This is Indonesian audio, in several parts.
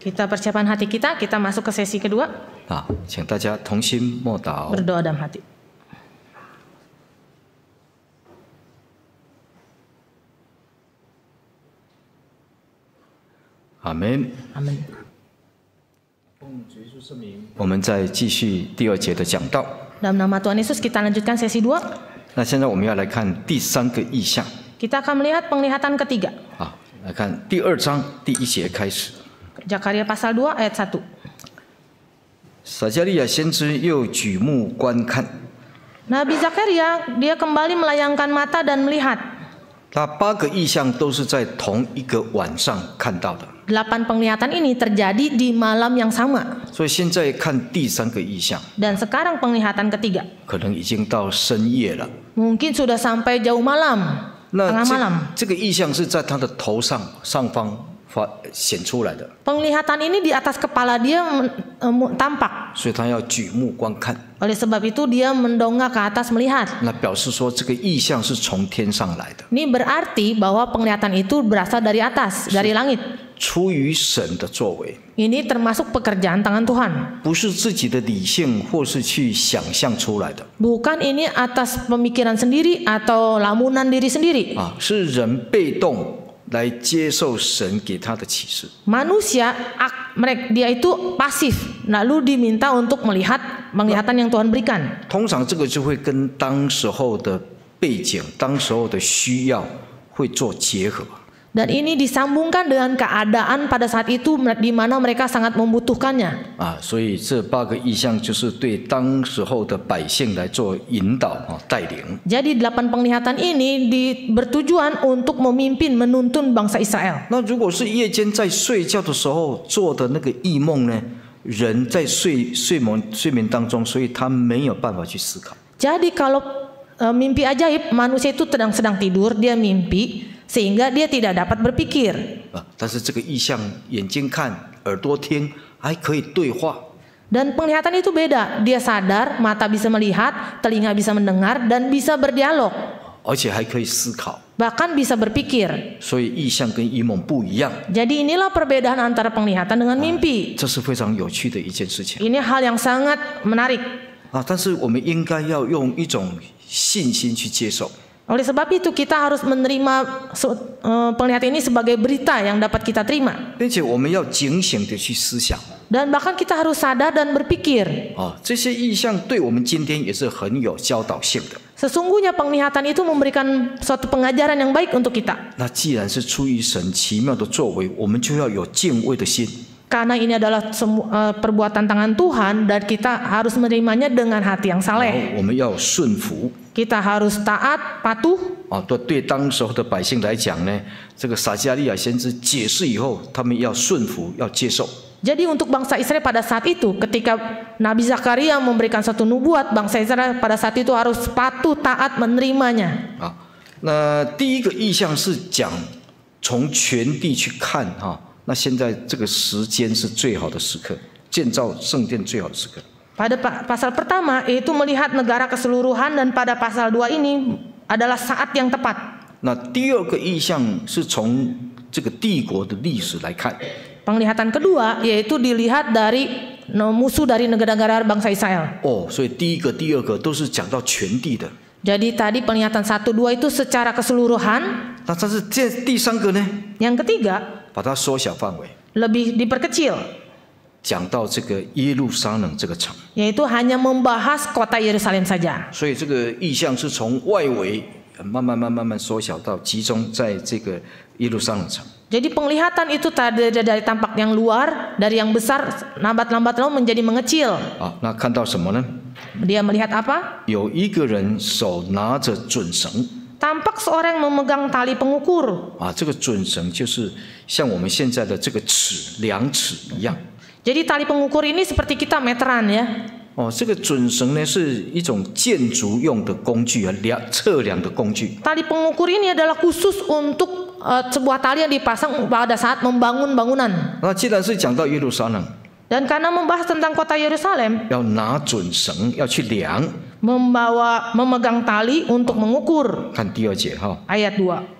Kita persiapan hati kita, kita masuk ke sesi kedua. Berdoa dalam hati. Amin. Amin. nama Tuhan Yesus kita lanjutkan sesi dua. Nah, sekarang kita akan melihat penglihatan ketiga. 来看第二章第一节开始。Jakaria pasal 2 ayat 1. 撒加利亚先知又举目观看。Nabi Zakaria dia kembali melayangkan mata dan melihat. delapan penglihatan ini terjadi di malam yang sama. 所以现在看第三个意象，Dan sekarang penglihatan ketiga. Mungkin sudah sampai jauh malam. 那这这个意象是在他的头上上方发显出来的。Penglihatan ini di atas kepala dia e, tampak. sebab itu dia mendongak ke atas melihat. berarti bahwa penglihatan itu berasal dari atas, dari langit. 出于神的作为。这尼，termasuk pekerjaan tangan Tuhan。不是自己的理性或是去想象出来的。bukan ini atas pemikiran sendiri atau lamunan diri sendiri。啊，是人被动来接受神给他的启示。manusia mereka dia itu pasif lalu diminta untuk melihat penglihatan yang Tuhan berikan。通常这个就会跟当时候的背景、当时候的需要会做结合。Dan ini disambungkan dengan keadaan pada saat itu di mana mereka sangat membutuhkannya. Ah, Jadi delapan penglihatan ini di, bertujuan untuk memimpin menuntun bangsa Israel. Jadi kalau uh, mimpi ajaib manusia itu sedang sedang tidur dia mimpi sehingga dia tidak dapat berpikir. Ah, dan penglihatan itu beda. Dia sadar, mata bisa melihat, telinga bisa mendengar, dan bisa berdialog. Bahkan bisa berpikir. Jadi inilah perbedaan antara penglihatan dengan mimpi. Ini hal yang sangat menarik. 啊，但是我们应该要用一种信心去接受。oleh sebab itu kita harus menerima e, penglihatan ini sebagai berita yang dapat kita terima. Dan bahkan kita harus sadar dan berpikir. Ah, Sesungguhnya penglihatan itu memberikan suatu pengajaran yang baik untuk kita karena ini adalah semu, uh, perbuatan tangan Tuhan dan kita harus menerimanya dengan hati yang saleh. Kita harus taat, patuh. Oh, Jadi untuk bangsa Israel pada saat itu ketika Nabi Zakaria memberikan satu nubuat bangsa Israel pada saat itu harus patuh taat menerimanya. 啊，那第一个意象是讲从全地去看哈。啊 ah, nah, 那现在这个时间是最好的时刻，建造圣殿最好的时刻。Pada pasal pertama itu melihat negara keseluruhan dan pada pasal dua ini adalah saat yang tepat. 那第二个意象是从这个帝国的历史来看。Penglihatan kedua yaitu dilihat dari musuh dari negara-negara bangsa Israel. Oh, Jadi tadi penglihatan satu dua itu secara keseluruhan. Nah, Yang ketiga. 把它缩小范围。Lebih diperkecil. hanya membahas kota Yerusalem saja。所以这个意象是从外围慢慢慢慢慢缩小到集中在这个耶路撒冷城。jadi penglihatan itu tadi dari tampak yang luar, dari yang besar, lambat-lambat lalu menjadi mengecil. Dia melihat apa? 有一个人手拿着准绳。Tampak seorang memegang tali pengukur. Ah, 这个准绳就是。像我们现在的这个尺量尺一样。Jadi tali pengukur ini seperti kita meteran ya. 哦，这个准绳呢是一种建筑用的工具啊，量测量的工具。Tali pengukur ini adalah khusus untuk eh, sebuah tali yang dipasang pada saat membangun bangunan。那既然是讲到耶路撒冷。Dan karena membahas tentang kota Yerusalem, membawa memegang tali untuk mengukur. Ayat 2.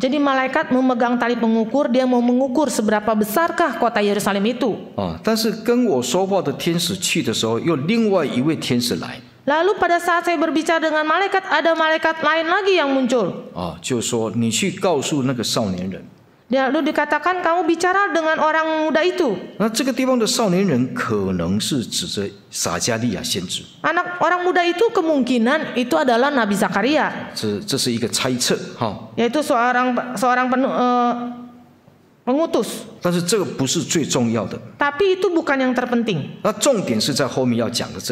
Jadi malaikat memegang tali pengukur, dia mau mengukur seberapa besarkah kota Yerusalem itu. Oh, Lalu pada saat saya berbicara dengan malaikat, ada malaikat lain lagi yang muncul. Oh, Lalu dikatakan kamu bicara dengan orang muda itu. Anak orang muda itu kemungkinan itu adalah Nabi Zakaria. Yaitu seorang seorang penu, uh, pengutus. Tapi itu bukan yang terpenting.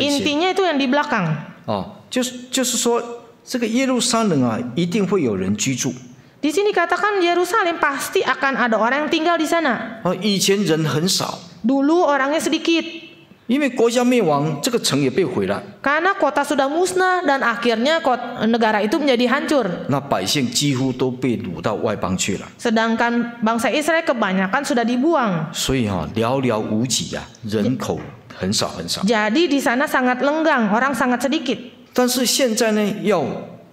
Intinya itu yang di belakang. 哦，就是就是说，这个耶路撒冷啊，一定会有人居住。di sini katakan Yerusalem pasti akan ada orang yang tinggal di sana. Oh, Dulu orangnya sedikit. Karena kota sudah musnah dan akhirnya kota, negara itu menjadi hancur. Sedangkan bangsa Israel kebanyakan sudah dibuang. Jadi di sana sangat lenggang, orang sangat sedikit. 但是现在呢，要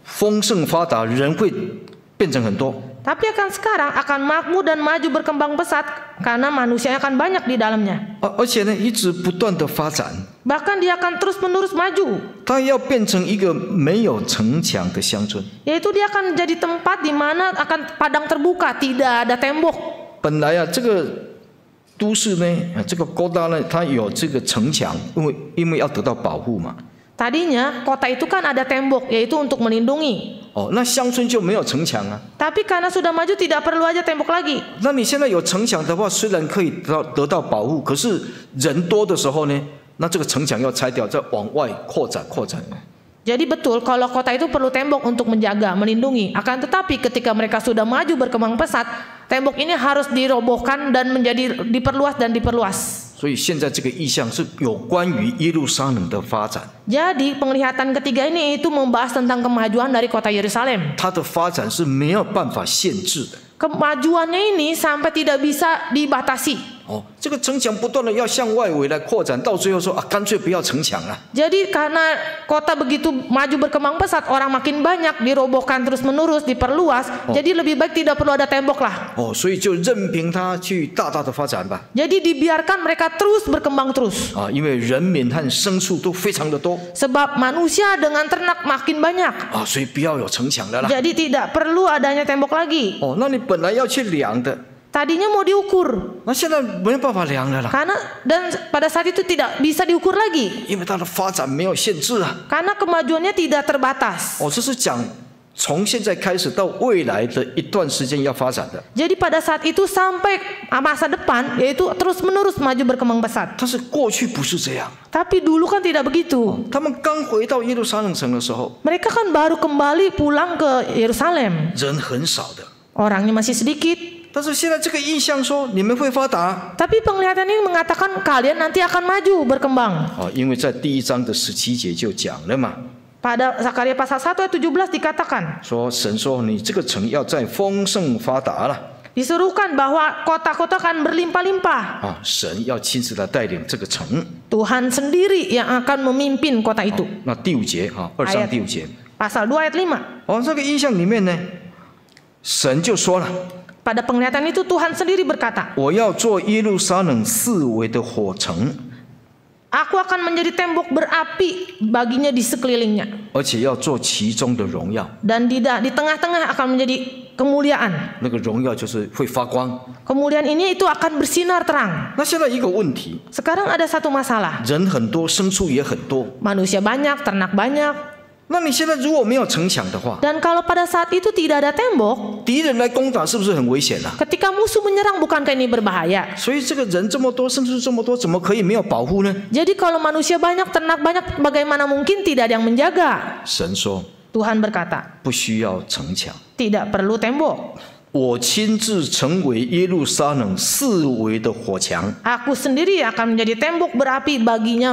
丰盛发达，人会 tapi akan sekarang akan makmur dan maju berkembang pesat karena manusia akan banyak di dalamnya. Oh, oh, Bahkan dia akan terus menerus maju. Yaitu dia akan menjadi tempat di mana akan padang terbuka, tidak ada tembok. 本来啊，这个都市呢，这个高大呢，它有这个城墙，因为因为要得到保护嘛。Tadinya kota itu kan ada tembok yaitu untuk melindungi. Oh, nah Xiangchun ah. Tapi karena sudah maju tidak perlu aja tembok lagi. Nah, jadi betul kalau kota itu perlu tembok untuk menjaga, melindungi. Akan tetapi ketika mereka sudah maju berkembang pesat, tembok ini harus dirobohkan dan menjadi diperluas dan diperluas. 所以现在这个意向是有关于耶路撒冷的发展。所以，第三点，它的发展是没有办法限制的。kemajuannya ini sampai tidak bisa dibatasi. Oh, 这个城墙不断的要向外围来扩展，到最后说啊，干脆不要城墙了。Jadi karena kota begitu maju berkembang pesat, orang makin banyak dirobohkan terus menerus diperluas, oh. jadi lebih baik tidak perlu ada tembok lah. Oh, 所以就任凭它去大大的发展吧。Jadi dibiarkan mereka terus berkembang terus. Ah，Sebab manusia dengan ternak makin banyak. jadi tidak perlu adanya tembok lagi. Oh, 那你本来要去量的。Tadinya mau diukur. Karena dan pada saat itu tidak bisa diukur lagi. Karena kemajuannya tidak terbatas. Oh, pada saat itu sampai masa depan yaitu terus menerus maju berkembang pesat. Tapi dulu kan tidak begitu. Mereka kan baru kembali pulang ke Yerusalem. 人很少的。Orangnya masih sedikit. Tapi penglihatan ini mengatakan kalian nanti akan maju berkembang. Oh, Pada Zakaria pasal 1 ayat 17 dikatakan. Disuruhkan bahwa kota-kota akan berlimpah-limpah. Ah, Tuhan sendiri yang akan memimpin kota itu. Oh, ayat, pasal 2 ayat 5. 神就说了。Pada penglihatan itu Tuhan sendiri berkata, Aku akan menjadi tembok berapi baginya di sekelilingnya. Dan di, di tengah-tengah akan menjadi kemuliaan. Kemuliaan ini itu akan bersinar terang. Sekarang ada satu masalah. Manusia banyak, ternak banyak. 那你现在如果没有城墙的话，dan kalau pada saat itu tidak ada ketika musuh menyerang bukankah ini berbahaya? Jadi kalau manusia banyak, ternak banyak, bagaimana mungkin tidak ada yang menjaga？神说，Tuhan tidak perlu tembok。我亲自成为耶路撒冷四围的火墙。阿，我本身将要成为围城的火墙。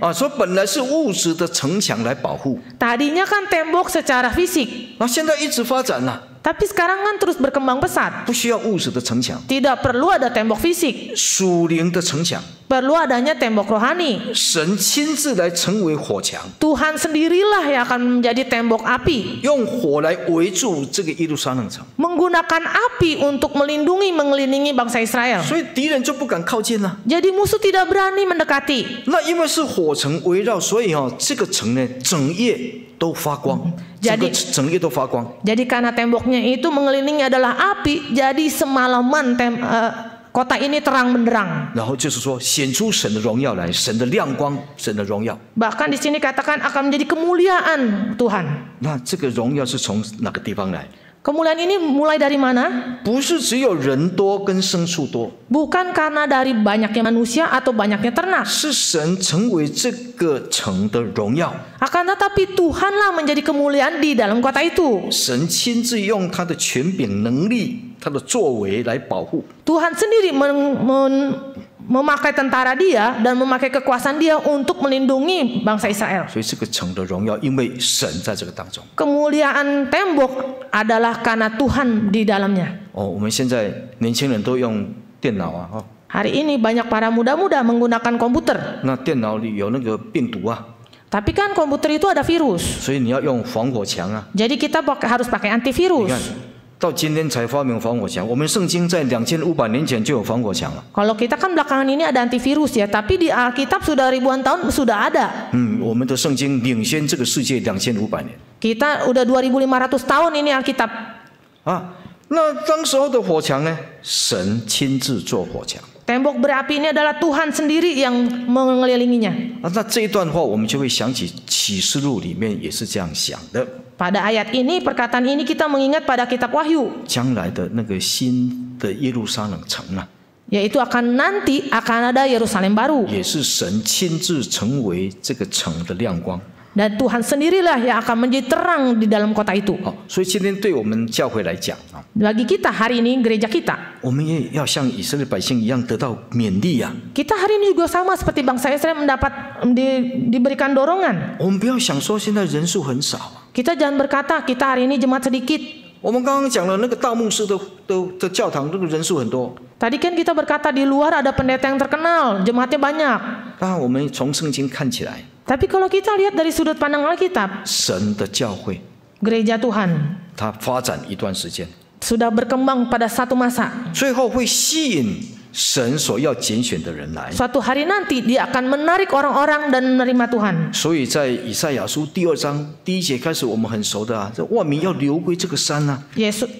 啊，所以本来是物质的城墙来保护。早先的城墙是物理的。啊，现在一直发展了。Tapi sekarang kan terus berkembang pesat. Tidak perlu ada tembok fisik. Perlu adanya tembok rohani. Tuhan sendirilah yang akan menjadi tembok api. Menggunakan api untuk melindungi mengelilingi bangsa Israel. Jadi musuh tidak berani mendekati. Nah, 那因为是火城围绕，所以哦，这个城呢，整夜都发光。嗯 jadi, jadi karena temboknya itu mengelilingi adalah api, jadi semalaman tem, uh, kota ini terang benderang. Bahkan di sini katakan akan menjadi kemuliaan Tuhan. Kemuliaan ini mulai dari mana? Bukan karena dari banyaknya manusia atau banyaknya ternak. Akan tetapi Tuhanlah menjadi kemuliaan di dalam kota itu. Tuhan sendiri men, men memakai tentara dia dan memakai kekuasaan dia untuk melindungi bangsa Israel. Kemuliaan tembok adalah karena Tuhan di dalamnya. Oh, Hari ini banyak para muda-muda menggunakan komputer. Tapi kan komputer itu ada virus. Jadi kita harus pakai antivirus. 到今天才发明防火墙，我们圣经在两千五百年前就有防火墙了。Kalau kita kan belakangan ini ada antivirus ya, tapi di Alkitab sudah ribuan tahun sudah ada。嗯，我们的圣经领先这个世界两千五百年。Kita udah dua ribu lima ratus tahun ini Alkitab。啊，那当时候的火墙呢？神亲自做火墙。Tembok berapi ini adalah Tuhan sendiri yang mengelilinginya. Pada ayat ini perkataan ini kita mengingat pada kitab Wahyu. Yaitu akan nanti akan ada Yerusalem baru dan Tuhan sendirilah yang akan menjadi terang di dalam kota itu. Oh, Bagi kita hari ini gereja kita. Kita hari ini juga sama seperti bangsa Israel mendapat di, diberikan dorongan. Kita jangan berkata kita hari ini jemaat sedikit. 我们刚刚讲了那个大牧师的的的教堂，这个人数很多。Tadi kan kita berkata di luar ada pendeta yang terkenal, jemaatnya banyak. 当然，我们从圣经看起来。Tapi kalau kita lihat dari sudut pandang Alkitab, 神的教会 gereja Tuhan, berkembang pada satu masa. 神所要拣选的人来。Suatu hari nanti dia akan menarik orang-orang dan menerima Tuhan.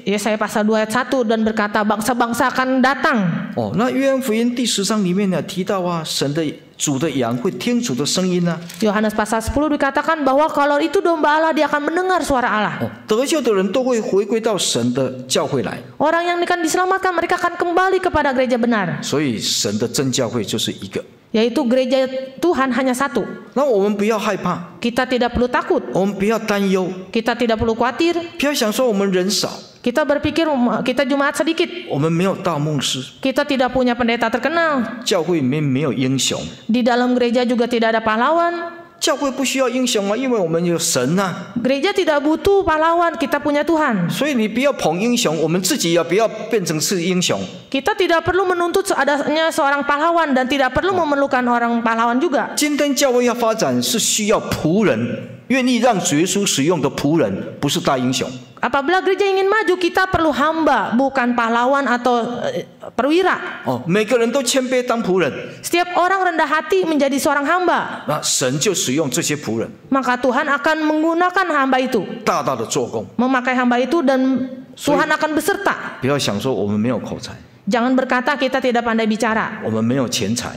Yesaya pasal dua ayat satu dan berkata bangsa-bangsa akan datang. 主的羊会听主的声音呢、啊。Yohanes pasal 10 dikatakan bahwa kalau itu domba Allah dia akan mendengar suara Allah. Oh, Orang yang akan diselamatkan mereka akan kembali kepada gereja benar. gereja Tuhan hanya satu. Kita tidak perlu takut. Kita tidak perlu khawatir. Kita berpikir um, kita Jumat sedikit. Kita tidak punya pendeta terkenal. Di dalam gereja juga tidak ada pahlawan. Gereja tidak butuh pahlawan, kita punya Tuhan. Kita tidak perlu menuntut adanya seorang pahlawan dan tidak perlu oh. memerlukan orang pahlawan juga. 愿意让主耶稣使用的仆人，不是大英雄。Apabila gereja ingin maju, kita perlu hamba, bukan pahlawan atau eh, perwira. Oh, Setiap orang rendah hati menjadi seorang hamba. Maka Tuhan akan menggunakan hamba itu. Memakai hamba itu dan Tuhan akan beserta。不要想说我们没有口才。Jangan berkata kita tidak pandai bicara。我们没有钱财。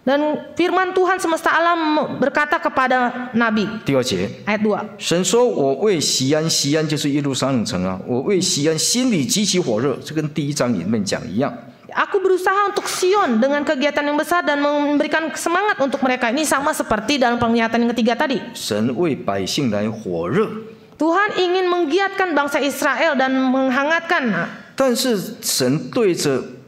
Dan firman Tuhan semesta alam berkata kepada Nabi. ayat 2. Aku berusaha untuk Sion dengan kegiatan yang besar dan memberikan semangat untuk mereka. Ini sama seperti dalam pernyataan yang ketiga tadi. Tuhan ingin menggiatkan bangsa Israel dan menghangatkan. 但是神对着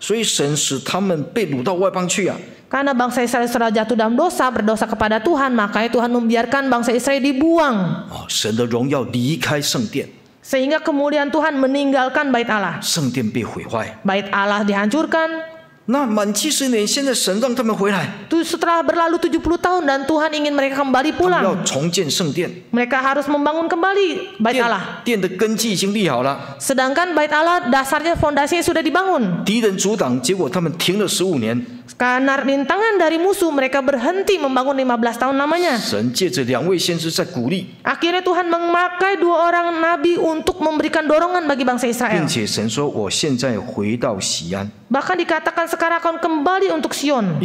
所以神使他们被掳到外邦去啊。Karena bangsa Israel setelah jatuh dalam dosa, berdosa kepada Tuhan, makanya Tuhan membiarkan bangsa Israel dibuang. Oh, 神的荣耀离开圣殿。Sehingga kemuliaan Tuhan meninggalkan bait Allah. 圣殿被毁坏。Bait Allah dihancurkan. Nah, setelah berlalu 70 tahun dan Tuhan ingin mereka kembali pulang. Mereka harus membangun kembali bait Allah. Sedangkan bait Allah dasarnya fondasinya sudah dibangun. Karena rintangan dari musuh mereka berhenti membangun 15 tahun namanya. Akhirnya Tuhan memakai dua orang nabi untuk memberikan dorongan bagi bangsa Israel. 并且神说：“我现在回到西安。” Bahkan dikatakan sekarang akan kembali untuk Sion.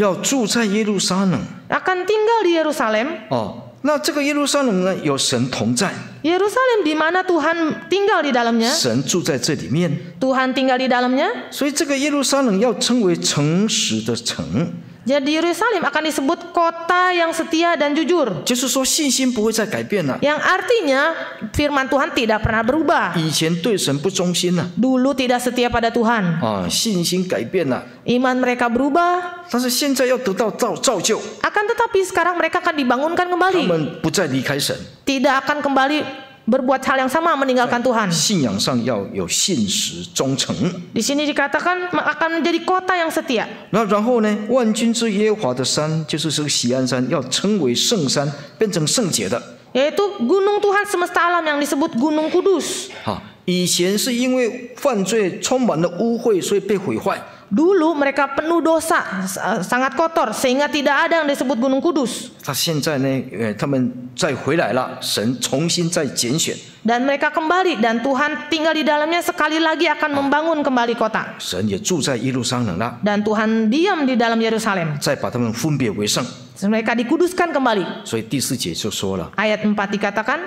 Akan tinggal di Yerusalem. Oh. 那这个耶路撒冷呢，有神同在。耶路撒冷 di mana Tuhan tinggal di dalamnya. Tuhan tinggal di dalamnya. dalamnya。所以这个耶路撒冷要称为诚实的城。jadi Yerusalem akan disebut kota yang setia dan jujur. Yang artinya firman Tuhan tidak pernah berubah. Dulu tidak setia pada Tuhan. Ah, Iman mereka berubah. Akan tetapi sekarang mereka akan dibangunkan kembali. Tidak akan kembali berbuat hal yang sama meninggalkan Tuhan disini dikatakan akan menjadi kota yang setia。那然后 yaitu gunung Tuhan semesta alam yang disebut gunung kudus。以前是因为犯罪充满了污秽所以被毁坏。Dulu mereka penuh dosa, eh, sangat kotor sehingga tidak ada yang disebut Gunung Kudus. Dan mereka kembali dan Tuhan tinggal di dalamnya sekali lagi akan membangun kembali kota. Dan Tuhan diam di dalam Yerusalem. Mereka dikuduskan kembali. Ayat 4 dikatakan,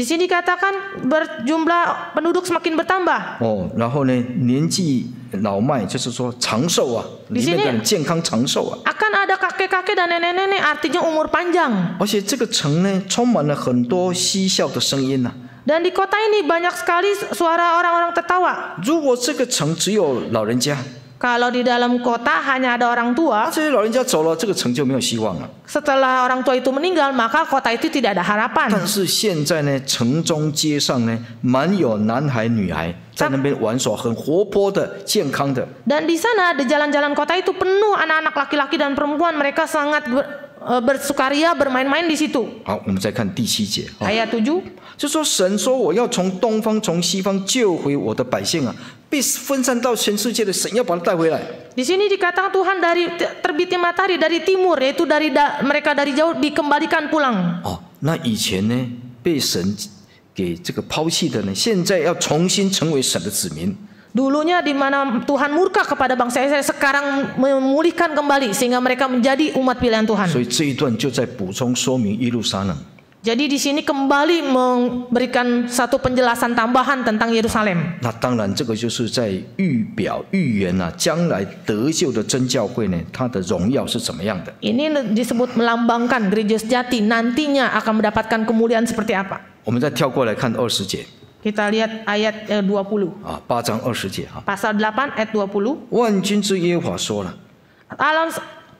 di sini dikatakan berjumlah penduduk semakin bertambah. Oh, Akan ada kakek-kakek dan nenek-nenek, artinya umur panjang. Dan di kota ini banyak sekali suara orang-orang tertawa. Kalau di dalam kota hanya ada orang tua, setelah orang tua itu meninggal, maka kota itu tidak ada harapan. Dan di sana di jalan-jalan kota itu penuh anak-anak laki-laki dan perempuan. Mereka sangat ber, e, bersukaria bermain-main di situ. Ayat 7. 就说神说我要从东方从西方救回我的百姓啊，di sini dikatakan Tuhan dari terbitnya matahari dari timur yaitu dari da, mereka dari jauh dikembalikan pulang. Oh, 那以前呢被神给这个抛弃的呢，现在要重新成为神的子民。Dulunya di mana Tuhan murka kepada bangsa Israel, sekarang memulihkan kembali sehingga mereka menjadi umat pilihan Tuhan. 所以这一段就在补充说明耶路撒冷。jadi di sini kembali memberikan satu penjelasan tambahan tentang Yerusalem. Nah, Ini disebut melambangkan gereja sejati nantinya akan mendapatkan kemuliaan seperti apa. 我们再跳过来看二十节。Kita kan lihat ayat 20. 啊，八章二十节啊。Pasal 8 ayat 20. Allah,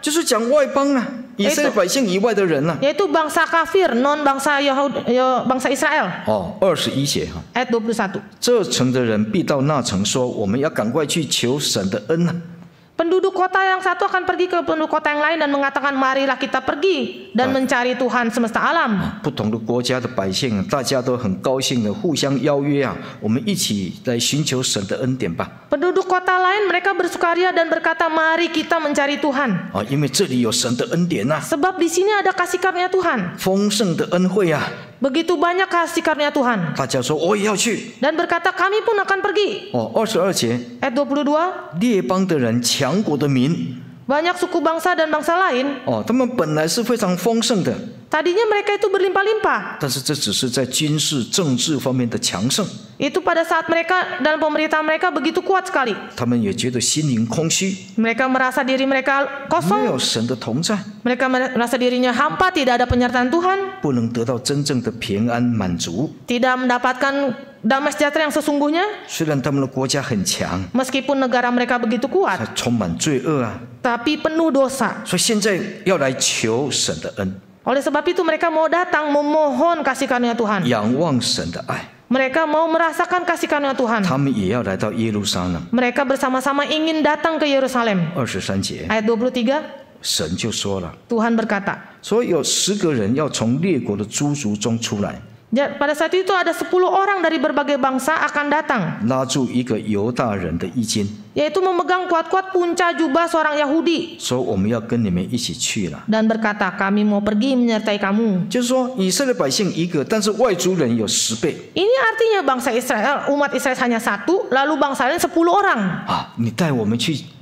就是讲外邦啊，以色列百姓以外的人啊。也就是，非以色列人，非以色列人。哦，二十一节哈。这层的人必到那层说：“我们要赶快去求神的恩啊。” Penduduk kota yang satu akan pergi ke penduduk kota yang lain dan mengatakan marilah kita pergi dan mencari Tuhan semesta alam. Penduduk kota lain mereka bersukaria dan berkata mari kita mencari Tuhan. Ah, Sebab di sini ada kasih karunia Tuhan. Begitu banyak kasih karunia Tuhan. Dan berkata kami pun akan pergi. Oh, 22 Ayat 22. 强国的民。Banyak suku bangsa dan bangsa lain. Oh, mereka itu berlimpah-limpah. 但是这只是在军事政治方面的强盛。Itu pada saat mereka dan pemerintah mereka begitu kuat sekali. mereka merasa diri mereka kosong. mereka merasa dirinya hampa, tidak ada penyertaan Tuhan. tidak mendapatkan damai sejahtera yang sesungguhnya, meskipun negara mereka begitu kuat, tapi penuh dosa. Oleh sebab itu mereka mau datang memohon kasih karunia Tuhan. Mereka mau merasakan kasih karunia Tuhan. Mereka bersama-sama ingin datang ke Yerusalem. Ayat 23. 神就说了，Tuhan berkata，说有十个人要从列国的诸族中出来。Ya, pada saat itu ada 10 orang dari berbagai bangsa akan datang. Yaitu memegang kuat-kuat punca jubah seorang Yahudi. Dan berkata, kami mau pergi menyertai kamu. Ini artinya bangsa Israel, umat Israel hanya satu, lalu bangsa lain 10 orang. Ah,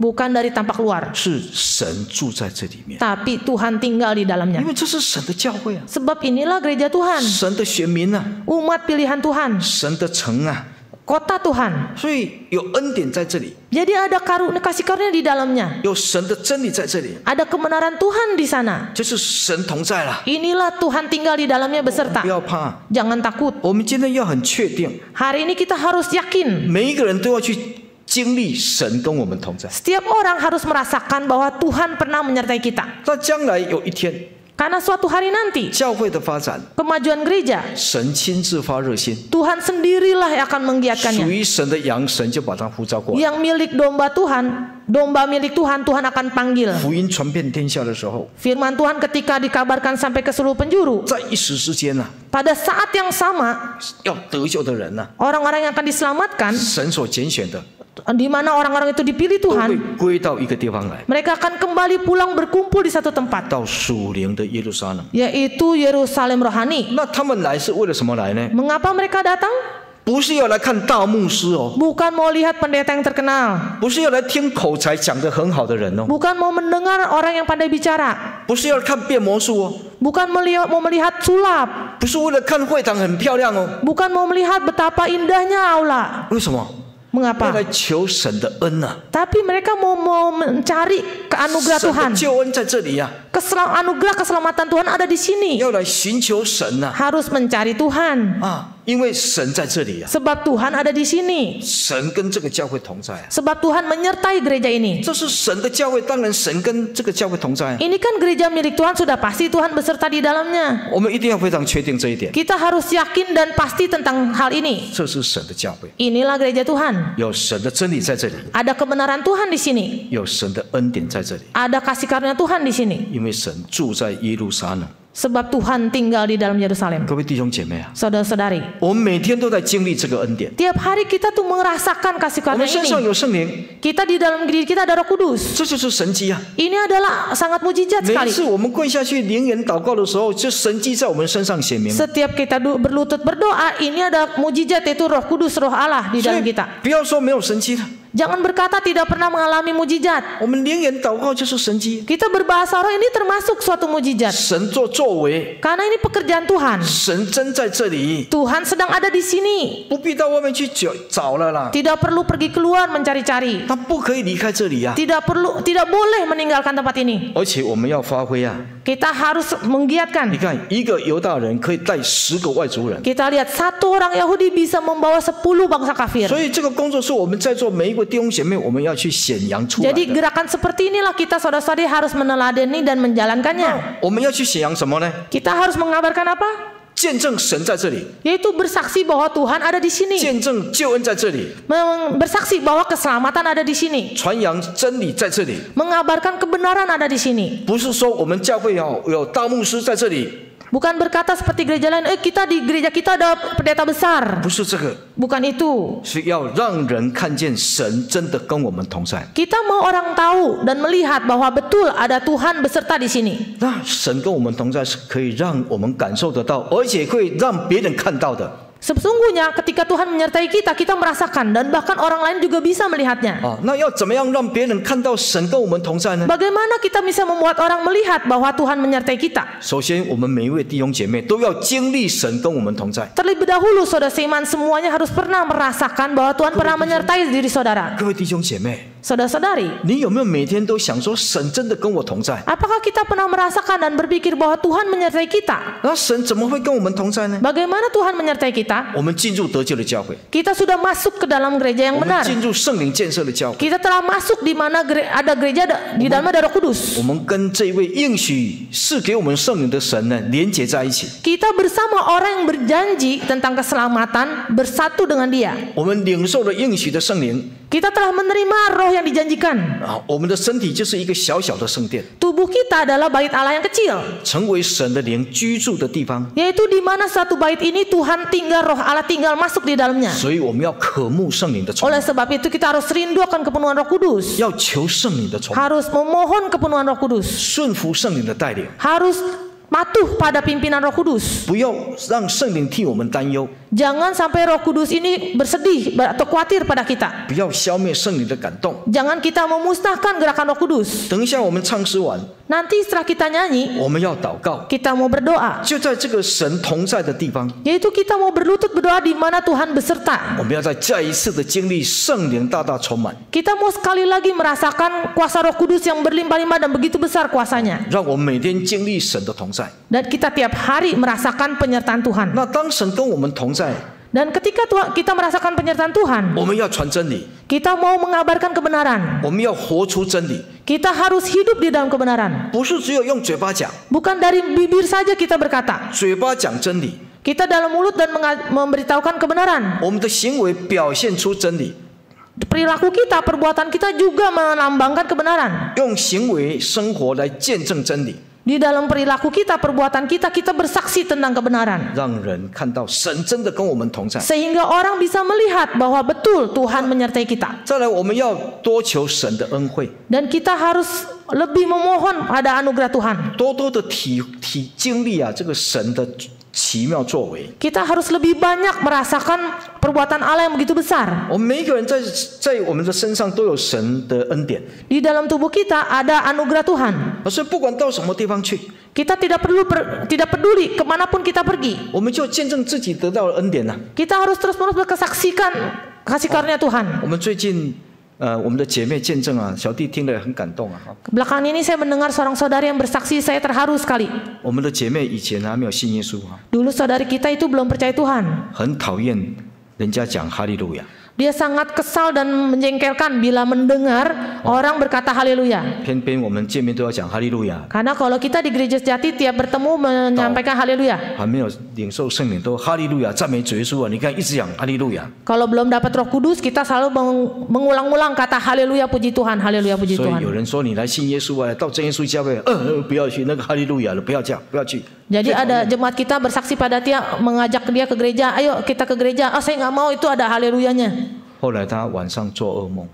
bukan dari tampak luar. Tapi Tuhan tinggal di dalamnya. Sebab inilah gereja Tuhan. Umat pilihan Tuhan. Kota Tuhan. Jadi ada karunia kasih karunia di dalamnya. Ada kebenaran Tuhan di sana. Inilah Tuhan tinggal di dalamnya beserta. Jangan takut. Hari ini kita harus yakin. 经历神跟我们同在。Setiap orang harus merasakan bahwa Tuhan pernah menyertai kita. karena suatu hari nanti 教会的发展, kemajuan gereja 神亲自发热心, Tuhan sendirilah yang akan menggiatkannya. Yang milik domba Tuhan domba milik Tuhan Tuhan akan panggil. Firman Tuhan ketika dikabarkan sampai ke seluruh penjuru. Pada saat yang sama, orang-orang yang akan diselamatkan, di mana orang-orang itu dipilih Tuhan, mereka akan kembali pulang berkumpul di satu tempat, yaitu Yerusalem rohani. Eh? Mengapa mereka datang? Kan Bukan mau lihat pendeta yang terkenal. Bukan mau mendengar orang yang pandai bicara. Kan Bukan melihat, mau melihat sulap. Kan Bukan mau melihat betapa indahnya aula. Mengapa? Tapi mereka mau mau mencari keanugerah Tuhan. Keselamatan anugerah keselamatan Tuhan ada di sini. Harus mencari Tuhan. Ah. 因为神在这里啊。Sebab Tuhan ada di sini. Sebab Tuhan menyertai gereja ini. Ini kan gereja milik Tuhan sudah pasti Tuhan beserta di dalamnya. Kita harus yakin dan pasti tentang hal ini. 这是神的教会。Inilah gereja Tuhan. Ada kebenaran Tuhan di sini. Ada kasih karunia Tuhan di sini. Sebab Tuhan tinggal di dalam Yerusalem. Saudara-saudari, tiap hari kita tuh merasakan kasih karunia ini. Kita di dalam diri kita ada Roh Kudus. Ini adalah sangat mujizat sekali. Setiap kita berlutut berdoa, ini ada mujizat itu Roh Kudus, Roh Allah di dalam kita. Jangan berkata tidak pernah mengalami mujizat. Kita berbahasa roh ini termasuk suatu mujizat. Karena ini pekerjaan Tuhan. Tuhan sedang ada di sini. Tidak perlu pergi keluar mencari-cari. Tidak perlu, tidak boleh meninggalkan tempat ini. Kita harus menggiatkan. Kita lihat satu orang Yahudi bisa membawa sepuluh bangsa kafir. Jadi gerakan seperti inilah kita saudara-saudari harus meneladani dan menjalankannya. Kita harus mengabarkan apa? Yaitu bersaksi bahwa Tuhan ada di sini. Bersaksi bahwa keselamatan ada di sini. Mengabarkan kebenaran ada di sini. Bukan berkata seperti gereja lain, eh kita di gereja kita ada pendeta besar. Bukan itu. Kita mau orang tahu dan melihat bahwa betul ada Tuhan beserta di sini. Nah, Sesungguhnya ketika Tuhan menyertai kita, kita merasakan dan bahkan orang lain juga bisa melihatnya. Ah, Bagaimana kita bisa membuat orang melihat bahwa Tuhan menyertai kita? Terlebih dahulu saudara seiman semuanya harus pernah merasakan bahwa Tuhan pernah menyertai diri saudara. Saudara-saudari, apakah kita pernah merasakan dan berpikir bahwa Tuhan menyertai kita? Bagaimana Tuhan menyertai kita? Kita sudah masuk ke dalam gereja yang benar. Kita telah masuk di mana ada gereja di dalam Darah Kudus. Kita bersama orang yang berjanji tentang keselamatan bersatu dengan Dia. Kita telah menerima roh Allah yang dijanjikan. Tubuh kita adalah bait Allah yang kecil. Yaitu di mana satu bait ini Tuhan tinggal roh Allah tinggal masuk di dalamnya. Oleh sebab itu kita harus rindu akan kepenuhan Roh Kudus. Harus memohon kepenuhan Roh Kudus. Harus patuh pada pimpinan Roh Kudus. Jangan sampai Roh Kudus ini bersedih atau khawatir pada kita. Jangan kita memusnahkan gerakan Roh Kudus. Nanti setelah kita nyanyi, kita mau berdoa. Yaitu kita mau berlutut berdoa di mana Tuhan beserta. Kita mau sekali lagi merasakan kuasa Roh Kudus yang berlimpah-limpah dan begitu besar kuasanya. Dan kita tiap hari merasakan penyertaan Tuhan. dan ketika Tuhan, kita merasakan penyertaan Tuhan, kita mau mengabarkan kebenaran. Kita harus hidup di dalam kebenaran. Bukan dari bibir saja kita berkata. Kita dalam mulut dan memberitahukan kebenaran. Perilaku kita, perbuatan kita juga melambangkan kebenaran. 用行为生活来见证真理。di dalam perilaku kita, perbuatan kita, kita bersaksi tentang kebenaran. Sehingga orang bisa melihat bahwa betul Tuhan menyertai kita. Dan kita harus lebih memohon pada anugerah Tuhan. Kita harus lebih banyak merasakan perbuatan Allah yang begitu besar. Di dalam tubuh kita ada anugerah Tuhan. Kita tidak perlu ber, tidak peduli kemanapun kita pergi. Kita harus terus menerus berkesaksikan kasih karunia Tuhan. Belakang ini saya mendengar seorang saudari yang bersaksi, saya terharu sekali. Dulu saudari kita itu belum percaya Tuhan. 很讨厌人家讲哈利路亚。dia sangat kesal dan menjengkelkan bila mendengar oh. orang berkata haleluya. Karena kalau kita di gereja sejati tiap bertemu menyampaikan kan haleluya. Kalau belum dapat Roh Kudus, kita selalu mengulang-ulang kata haleluya puji Tuhan, haleluya puji Tuhan. Jadi ada jemaat kita bersaksi pada dia mengajak dia ke gereja, ayo kita ke gereja. oh, saya nggak mau itu ada haleluyanya. 后来他晚上做噩梦，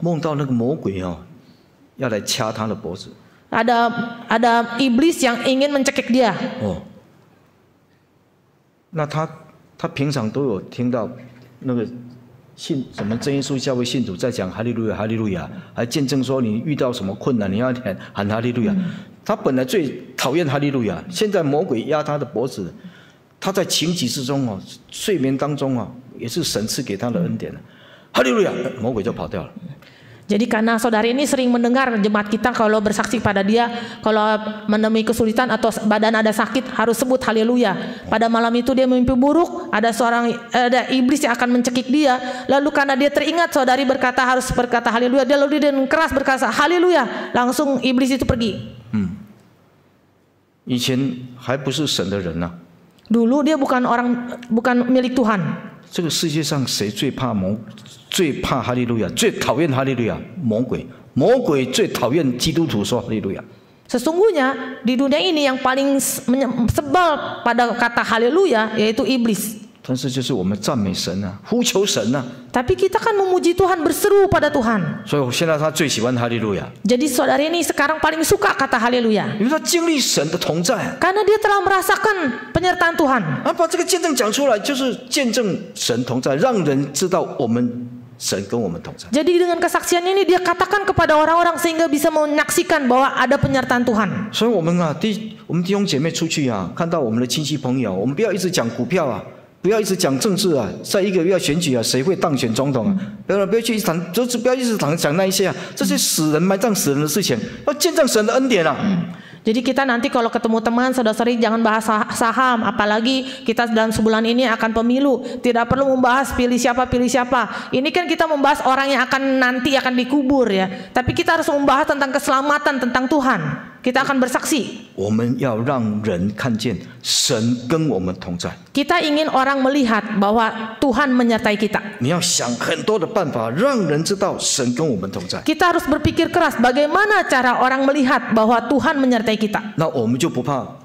梦到那个魔鬼啊，要来掐他的脖子。那他，他平常都有听到那个信什么有有有有有信有在讲哈利路亚。哈利路亚还见证说你遇到什么困难，你要喊哈利路亚。他本来最讨厌哈有路亚，现在魔鬼压他的脖子。他在情急之中哦，睡眠当中哦，也是神赐给他的恩典。哈利路亚，魔鬼就跑掉了。Jadi karena saudari ini sering mendengar jemaat kita kalau bersaksi pada dia kalau menemui kesulitan atau badan ada sakit harus sebut haleluya. Pada malam itu dia mimpi buruk, ada seorang ada iblis yang akan mencekik dia. Lalu karena dia teringat saudari berkata harus berkata haleluya, dia lalu dia dengan keras berkata haleluya. Langsung iblis itu pergi. Hmm. 以前还不是神的人呢、啊。Dulu dia bukan orang bukan milik Tuhan. Sesungguhnya di dunia ini yang paling sebal pada kata haleluya yaitu iblis. 但是就是我们赞美神啊，呼求神啊。Tapi kita kan memuji Tuhan, berseru pada Tuhan. Jadi saudara ini sekarang paling suka kata haleluya. Karena dia telah merasakan penyertaan Tuhan. dengan kesaksian ini dia katakan kepada orang-orang sehingga bisa menyaksikan bahwa ada penyertaan Tuhan. 所以我们啊，弟，我们弟兄姐妹出去啊，看到我们的亲戚朋友，我们不要一直讲股票啊。不要一直讲政治啊，在一个月要选举啊，谁会当选总统啊？不要不要去谈，就是不要一直谈讲那一些啊，这些死人埋葬死人的事情，要见证神的恩典啊。Jadi kita nanti kalau ketemu teman saudara-saudari jangan bahas saham, apalagi kita dalam sebulan ini akan pemilu, tidak perlu membahas pilih siapa pilih siapa. Ini kan kita membahas orang yang akan nanti akan dikubur ya. Tapi kita harus membahas tentang keselamatan tentang Tuhan. Kita akan bersaksi. Kita ingin orang melihat bahwa Tuhan menyertai kita. Kita harus berpikir keras bagaimana cara orang melihat bahwa Tuhan menyertai kita. 那我们就不怕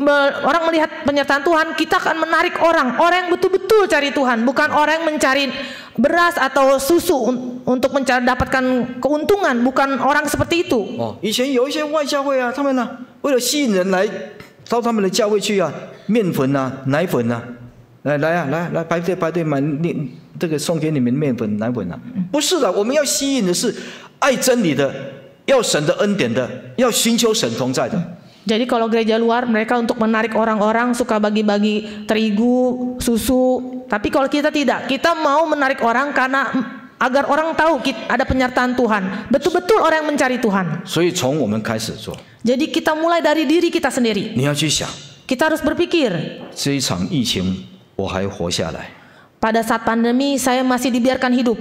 orang melihat penyertaan Tuhan kita akan menarik orang orang yang betul-betul cari Tuhan bukan orang mencari beras atau susu untuk m e n dapatkan keuntungan bukan orang seperti itu。哦，以来来啊，来来排队排队买这个送给你们面粉奶粉啊，不是的，我们要吸引的是爱真理的，要神的恩典的，要寻求神同在的。Jadi kalau gereja luar mereka untuk menarik orang-orang suka bagi-bagi terigu, susu. Tapi kalau kita tidak, kita mau menarik orang karena agar orang tahu ada penyertaan Tuhan. Betul-betul orang yang mencari Tuhan. Jadi kita mulai dari diri kita sendiri. Kita harus berpikir. 这一场疫情我还活下来。pada saat pandemi saya masih dibiarkan hidup.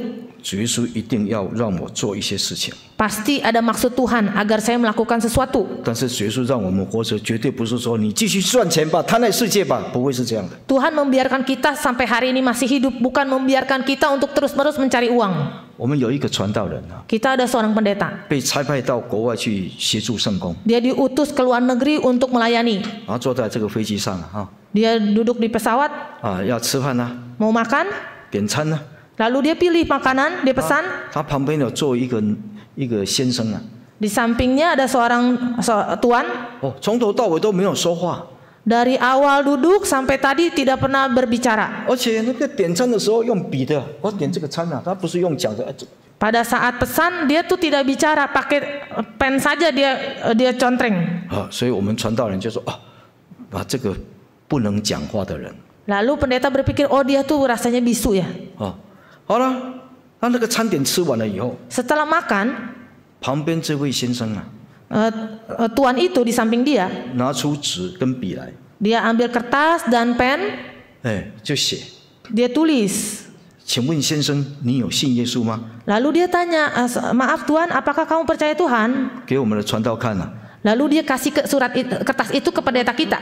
Pasti ada maksud Tuhan agar saya melakukan sesuatu. Tuhan membiarkan kita sampai hari ini masih hidup, bukan membiarkan kita untuk terus-menerus mencari uang. Kita ada seorang pendeta. Dia diutus ke luar negeri untuk melayani. Dia duduk di pesawat. Ah, mau makan? Lalu dia pilih makanan, dia ah, pesan. Ah, Di sampingnya ada seorang so, tuan. Oh, dari awal duduk sampai tadi tidak pernah berbicara. Pada saat pesan dia tuh tidak bicara, pakai pen saja dia dia contreng. Lalu pendeta berpikir, oh dia tuh rasanya bisu ya. Oh, setelah makan, uh, tuan itu di samping dia, nah, dia ambil kertas dan pen, eh, dia tulis. 请问先生，你有信耶稣吗？Lalu dia tanya, maaf Tuhan, apakah kamu percaya Tuhan? Kan Lalu dia kasih ke surat kertas itu kepada pendeta kita.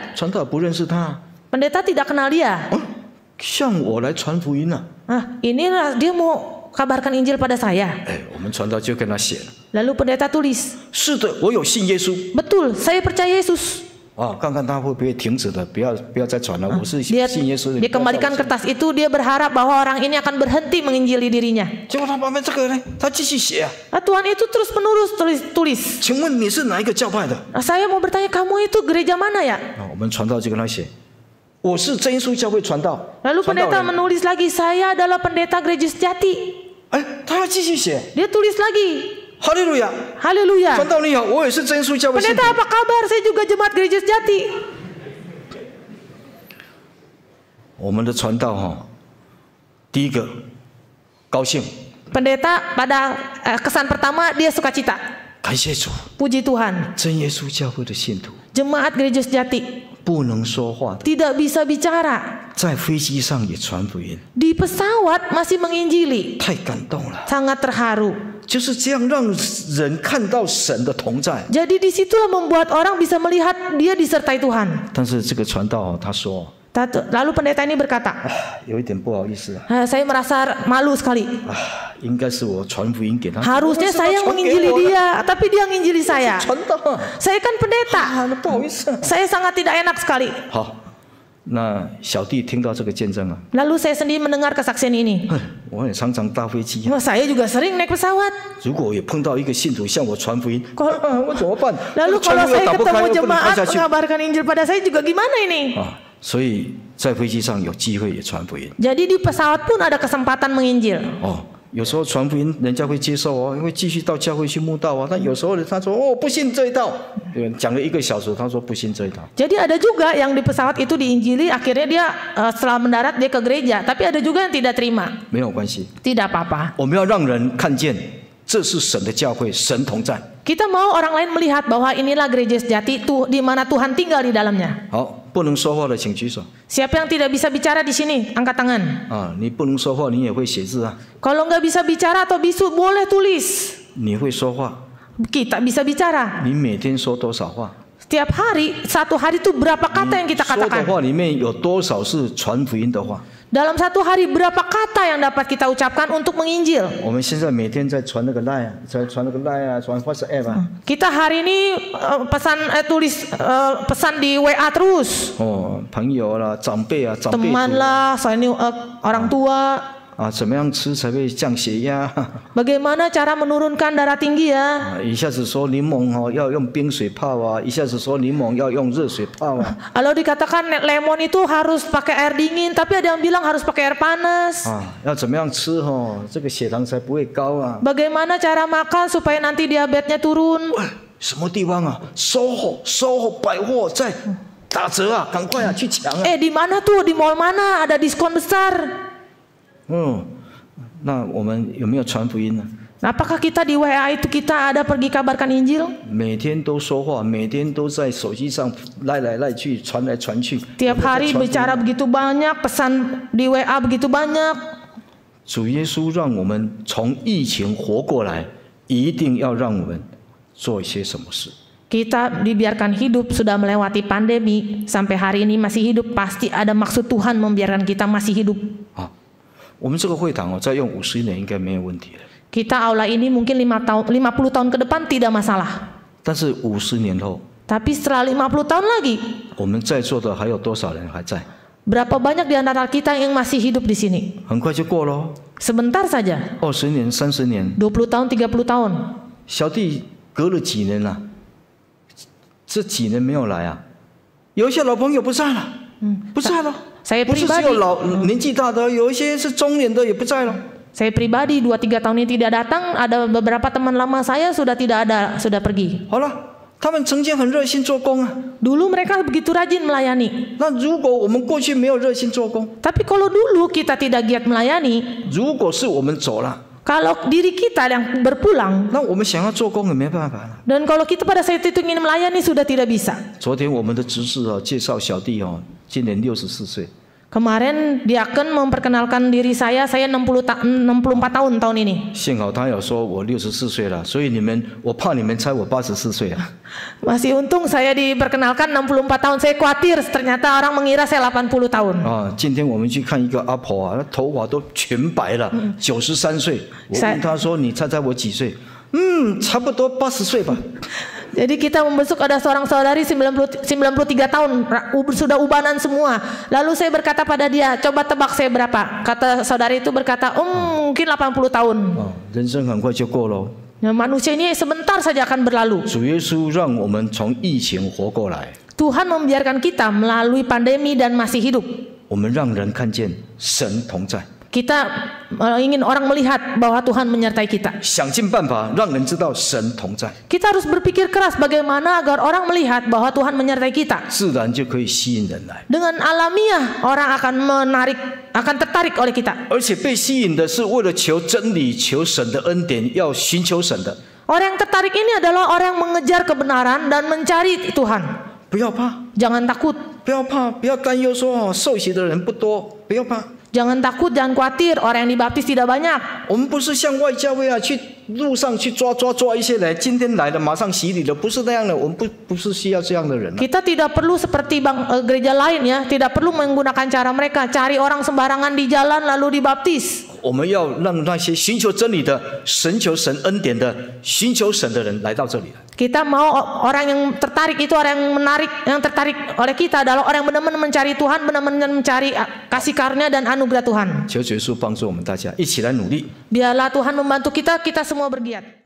Pendeta tidak kenal dia. ah, inilah dia mau kabarkan Injil pada saya. Eh, Lalu pendeta tulis. Betul, saya percaya Yesus. Oh, dia kembalikan kertas itu, dia berharap bahwa orang ini akan berhenti menginjili dirinya. Nah, Tuhan itu terus menerus tulis tulis. saya mau bertanya kamu itu gereja mana ya? 我是真耶稣教会传道。Lalu pendeta menulis lagi saya adalah pendeta gereja sejati. dia tulis lagi. Haleluya. Haleluya. Pendeta apa kabar? Saya juga jemaat gereja sejati. Pendeta pada eh, kesan pertama dia sukacita. Puji Tuhan. Jemaat gereja sejati. Tidak bisa bicara，在飞机上也传福音，di pesawat masih menginjili，太感动了，sangat terharu。就是这样让人看到神的同在。Jadi disitulah membuat orang bisa melihat dia disertai Tuhan。但是这个传道他说。lalu pendeta ini berkata, ah, saya merasa malu sekali. Ah, oh, Harusnya saya menginjili dia, tapi dia menginjili saya. Saya kan pendeta. Ah, saya sangat tidak enak sekali. 那小弟听到这个见证啊，lalu saya sendiri mendengar kesaksian ini。我也常常搭飞机。我 saya juga sering naik pesawat。如果也碰到一个信徒向我传福音，我怎么办？lalu kalau saya ketemu jemaat mengabarkan Injil pada saya juga gimana ini？啊，所以在飞机上有机会也传福音。jadi di pesawat pun ada kesempatan menginjil。哦。有时候传福音，人家会接受哦，会继续到教会去慕道啊。但有时候，他说哦，不信这一套。讲了一个小时，他说不信这一套。Jadi ada juga yang di pesawat itu di Injili, akhirnya dia setelah mendarat dia ke gereja. Tapi ada juga yang tidak terima. 没有关系。tidak apa-apa. 我们要让人看见。这是神的教会，神同在。Kita mau orang lain melihat bahwa inilah gereja sejati tuh di mana Tuhan tinggal di dalamnya. 好，不能说话的请举手。Siapa yang tidak bisa bicara di sini, angkat tangan. 啊，你不能说话，你也会写字啊。Kalau nggak bisa bicara atau bisu, boleh tulis. 你会说话。Kita bisa bicara. 你每天说多少话？Setiap hari, satu hari itu berapa kata yang kita katakan? 说的话里面有多少是传福音的话？dalam satu hari berapa kata yang dapat kita ucapkan untuk menginjil? Kita hari ini eh, pesan eh, tulis eh, pesan di WA terus. Oh, Teman lah, saya ini eh, orang tua, 啊，怎么样吃才会降血压？Bagaimana cara menurunkan darah tinggi ya？一下子说柠檬哦要用冰水泡啊，一下子说柠檬要用热水泡啊。Kalau dikatakan lemon itu harus pakai air dingin, tapi ada yang bilang harus pakai air panas. 啊，要怎么样吃哦，这个血糖才不会高啊？Bagaimana cara makan supaya nanti diabetesnya turun？什么地方啊？收获收获百货在。打折啊，赶快啊，去抢啊！哎，di mana tuh? Di mall mana ada diskon besar? 嗯，那我们有没有传福音呢？Apakah kita di WA itu kita ada pergi kabarkan Injil? Setiap hari bicara begitu banyak, pesan di WA begitu banyak. 主耶稣让我们从疫情活过来，一定要让我们做一些什么事。Kita dibiarkan hidup sudah melewati pandemi sampai hari ini masih hidup pasti ada maksud Tuhan membiarkan kita masih hidup. Ah. 我们这个会堂哦，再用五十年应该没有问题了。kita aula ini mungkin lima tahun lima puluh tahun ke depan tidak masalah。但是五十年后。tapi s e t e l a h lima puluh tahun lagi。我们在座的还有多少人还在？berapa banyak di antara kita yang masih hidup di sini？很快就过喽。sebentar saja。二十年、三十年。dua puluh tahun tiga puluh tahun。小弟隔了几年啦，这几年没有来啊，有一些老朋友不在了，嗯，不在喽。Saya Saya pribadi dua tiga tahun ini tidak datang, ada beberapa teman lama saya sudah tidak ada, sudah pergi. Hola. Dulu mereka begitu rajin melayani. Tapi kalau dulu kita tidak giat melayani, 那我们想要做工也没办法。昨天我们的侄子啊介绍小弟哦，今年六十四岁。Kemarin dia akan memperkenalkan diri saya, saya 60 ta 64 tahun tahun ini. 幸好他有说我64岁了所以你们我怕你们猜我 untung saya diperkenalkan 64 tahun, saya khawatir ternyata orang mengira saya 80 tahun. 啊，今天我们去看一个阿婆啊，她头发都全白了，九十三岁。我问她说：“你猜猜我几岁？”嗯，差不多八十岁吧。Ah, jadi kita membesuk ada seorang saudari 90, 93 tahun sudah ubanan semua. Lalu saya berkata pada dia, coba tebak saya berapa? Kata saudari itu berkata, um oh, mungkin 80 tahun. Oh, nah, manusia ini sebentar saja akan berlalu. Tuhan membiarkan kita melalui pandemi dan masih hidup. 我们让人看见神同在。kita eh, ingin orang melihat bahwa Tuhan menyertai kita. Kita harus berpikir keras bagaimana agar orang melihat bahwa Tuhan menyertai kita. Dengan alamiah orang akan menarik akan tertarik oleh kita. Orang yang tertarik ini adalah orang yang mengejar kebenaran dan mencari Tuhan. Jangan takut. takut Jangan takut, jangan khawatir. Orang yang dibaptis tidak banyak. Kita tidak perlu seperti bang e, gereja lain ya, tidak perlu menggunakan cara mereka cari orang sembarangan di jalan lalu dibaptis. 我们要让那些寻求真理的、寻求神恩典的、寻求神的人来到这里来。Kita mau orang yang tertarik itu orang yang menarik yang tertarik oleh kita adalah orang yang benar-benar mencari Tuhan, benar-benar mencari kasih karunia dan anugerah Tuhan. Biarlah Tuhan membantu kita, kita semua bergiat.